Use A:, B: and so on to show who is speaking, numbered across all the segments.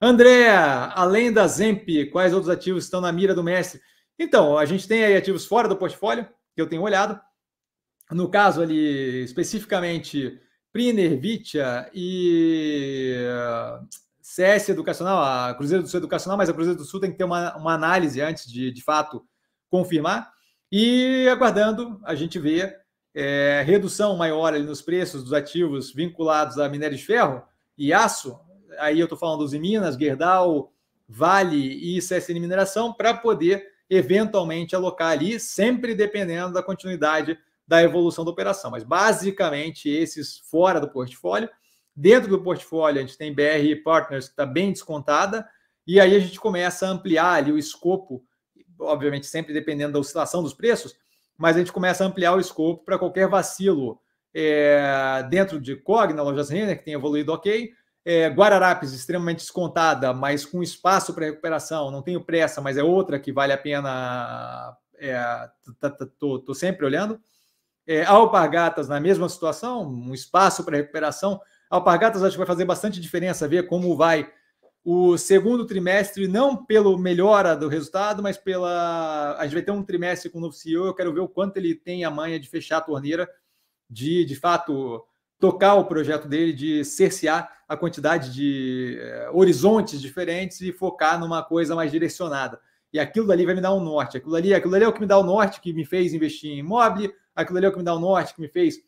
A: Andréa, além da Zemp, quais outros ativos estão na mira do mestre? Então, a gente tem aí ativos fora do portfólio, que eu tenho olhado. No caso ali, especificamente, Priner, Vitia e eh, CS Educacional, a Cruzeiro do Sul Educacional, mas a Cruzeiro do Sul tem que ter uma, uma análise antes de, de fato, confirmar. E aguardando, a gente vê é, redução maior nos preços dos ativos vinculados a minério de ferro e aço, aí eu estou falando dos Minas, Gerdau, Vale e CSN Mineração, para poder eventualmente alocar ali, sempre dependendo da continuidade da evolução da operação. Mas basicamente esses fora do portfólio. Dentro do portfólio, a gente tem BR Partners, que está bem descontada, e aí a gente começa a ampliar ali o escopo, obviamente sempre dependendo da oscilação dos preços, mas a gente começa a ampliar o escopo para qualquer vacilo é, dentro de Cogna, lojas Renner, que tem evoluído ok, é, Guararapes, extremamente descontada, mas com espaço para recuperação. Não tenho pressa, mas é outra que vale a pena. Estou é, sempre olhando. É, Alpargatas, na mesma situação, um espaço para recuperação. Alpargatas acho que vai fazer bastante diferença ver como vai o segundo trimestre, não pelo melhora do resultado, mas pela. A gente vai ter um trimestre com o novo CEO. Eu quero ver o quanto ele tem a manha de fechar a torneira, de de fato tocar o projeto dele de cercear a quantidade de eh, horizontes diferentes e focar numa coisa mais direcionada. E aquilo dali vai me dar um norte. Aquilo ali, aquilo ali é o que me dá o norte que me fez investir em imóvel, aquilo ali é o que me dá o norte que me fez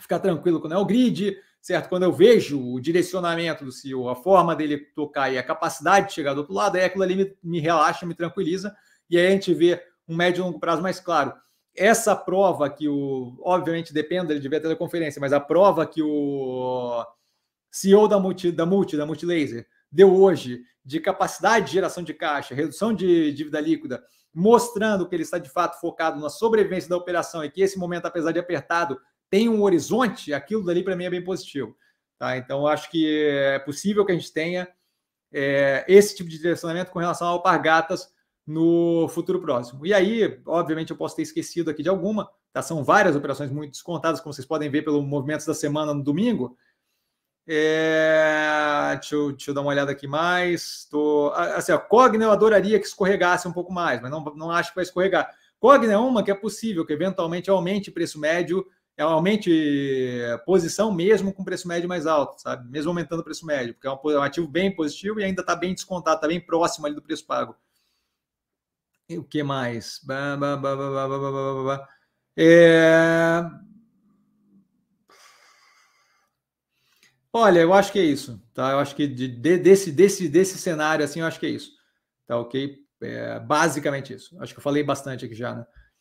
A: ficar tranquilo quando é o grid certo? Quando eu vejo o direcionamento do CEO, a forma dele tocar e a capacidade de chegar do outro lado, aí aquilo ali me, me relaxa, me tranquiliza, e aí a gente vê um médio e longo prazo mais claro essa prova que o. Obviamente depende, ele devia ter da conferência, mas a prova que o CEO da Multi, da Multi, da Multilaser, deu hoje de capacidade de geração de caixa, redução de dívida líquida, mostrando que ele está de fato focado na sobrevivência da operação e que esse momento, apesar de apertado, tem um horizonte, aquilo dali para mim é bem positivo. Tá? Então, acho que é possível que a gente tenha é, esse tipo de direcionamento com relação ao Alpargatas no futuro próximo. E aí, obviamente, eu posso ter esquecido aqui de alguma, tá? são várias operações muito descontadas, como vocês podem ver pelo movimento da semana no domingo. É... Deixa, eu, deixa eu dar uma olhada aqui mais. Tô... Assim, ó, Cogna eu adoraria que escorregasse um pouco mais, mas não, não acho que vai escorregar. Cogna é uma que é possível que eventualmente aumente preço médio, é, aumente eh, posição mesmo com preço médio mais alto, sabe? Mesmo aumentando o preço médio, porque é um é ativo bem positivo e ainda está bem descontado, está bem próximo ali do preço pago o que mais? é... Olha, eu acho que é isso, tá? Eu acho que de, de, desse, desse, desse cenário, assim, eu acho que é isso, tá ok? É basicamente isso. Acho que eu falei bastante aqui já, né?